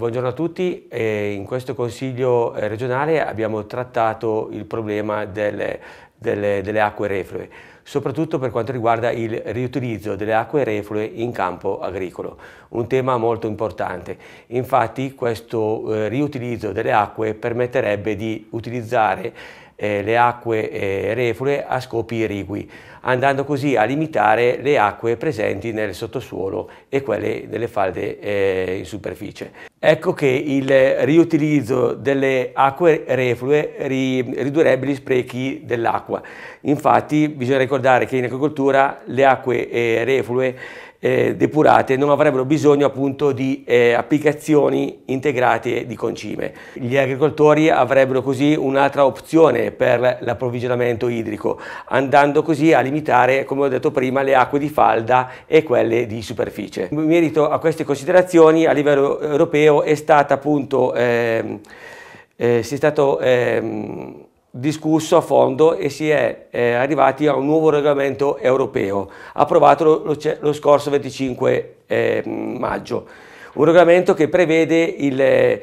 Buongiorno a tutti, in questo Consiglio eh, regionale abbiamo trattato il problema delle, delle, delle, acque reflue, soprattutto per quanto riguarda il riutilizzo delle acque reflue in campo agricolo, un tema molto importante. Infatti questo eh, riutilizzo delle acque permetterebbe di utilizzare eh, le acque reflue a scopi irrigui, andando così a limitare le acque presenti nel sottosuolo e quelle delle falde in superficie. Ecco che il riutilizzo delle acque reflue ridurrebbe gli sprechi dell'acqua. Infatti bisogna ricordare che in agricoltura le acque eh, reflue eh, depurate non avrebbero bisogno appunto di eh, applicazioni integrate di concime. Gli agricoltori avrebbero così un'altra opzione per l'approvvigionamento idrico, andando così a limitare, come ho detto prima, le acque di falda e quelle di superficie. In merito a queste considerazioni a livello eh, europeo Galileo è stata appunto, eh, eh, si è stato eh, discusso a fondo e si è eh, arrivati a un nuovo regolamento europeo, approvato lo, lo, lo scorso 25 ehm, maggio. Un regolamento che prevede il, eh,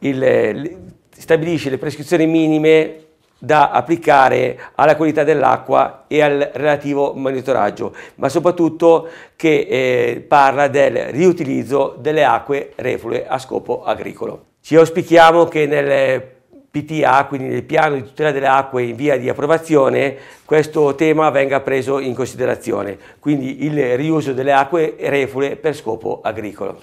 il, eh, stabilisce le prescrizioni minime da applicare alla qualità dell'acqua e al relativo monitoraggio, ma soprattutto che eh, parla del riutilizzo delle acque reflue a scopo agricolo. Ci auspichiamo che nel PTA, quindi nel piano di tutela delle acque in via di approvazione, questo tema venga preso in considerazione, quindi il riuso delle acque reflue per scopo agricolo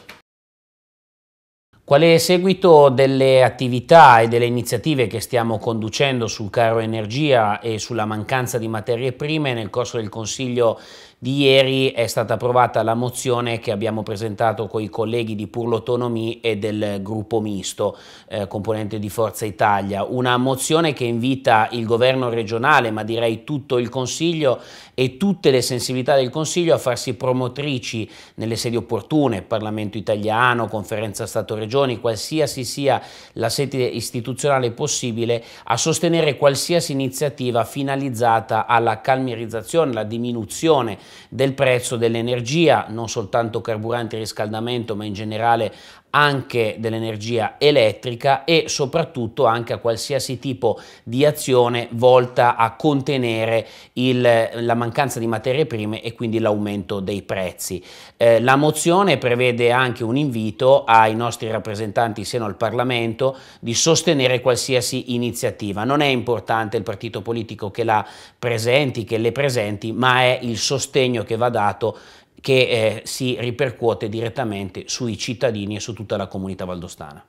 quale seguito delle attività e delle iniziative che stiamo conducendo sul caro energia e sulla mancanza di materie prime, nel corso del Consiglio di ieri è stata approvata la mozione che abbiamo presentato con i colleghi di Pur l'Autonomie e del gruppo misto, eh, componente di Forza Italia, una mozione che invita il governo regionale, ma direi tutto il Consiglio e tutte le sensibilità del Consiglio a farsi promotrici nelle sedi opportune, Parlamento italiano, Conferenza Stato-Regione, istituzioni, qualsiasi sia la sede istituzionale possibile, a sostenere qualsiasi iniziativa finalizzata alla calmierizzazione, alla diminuzione del prezzo dell'energia, non soltanto carburanti e riscaldamento, ma in generale anche dell'energia elettrica e soprattutto anche a qualsiasi tipo di azione volta a contenere il, la mancanza di materie prime e quindi l'aumento dei prezzi. Eh, la mozione prevede anche un invito ai nostri rappresentanti seno al Parlamento di sostenere qualsiasi iniziativa. Non è importante il partito politico che la presenti, che le presenti, ma è il sostegno che va dato che eh, si ripercuote direttamente sui cittadini e su tutta la comunità valdostana.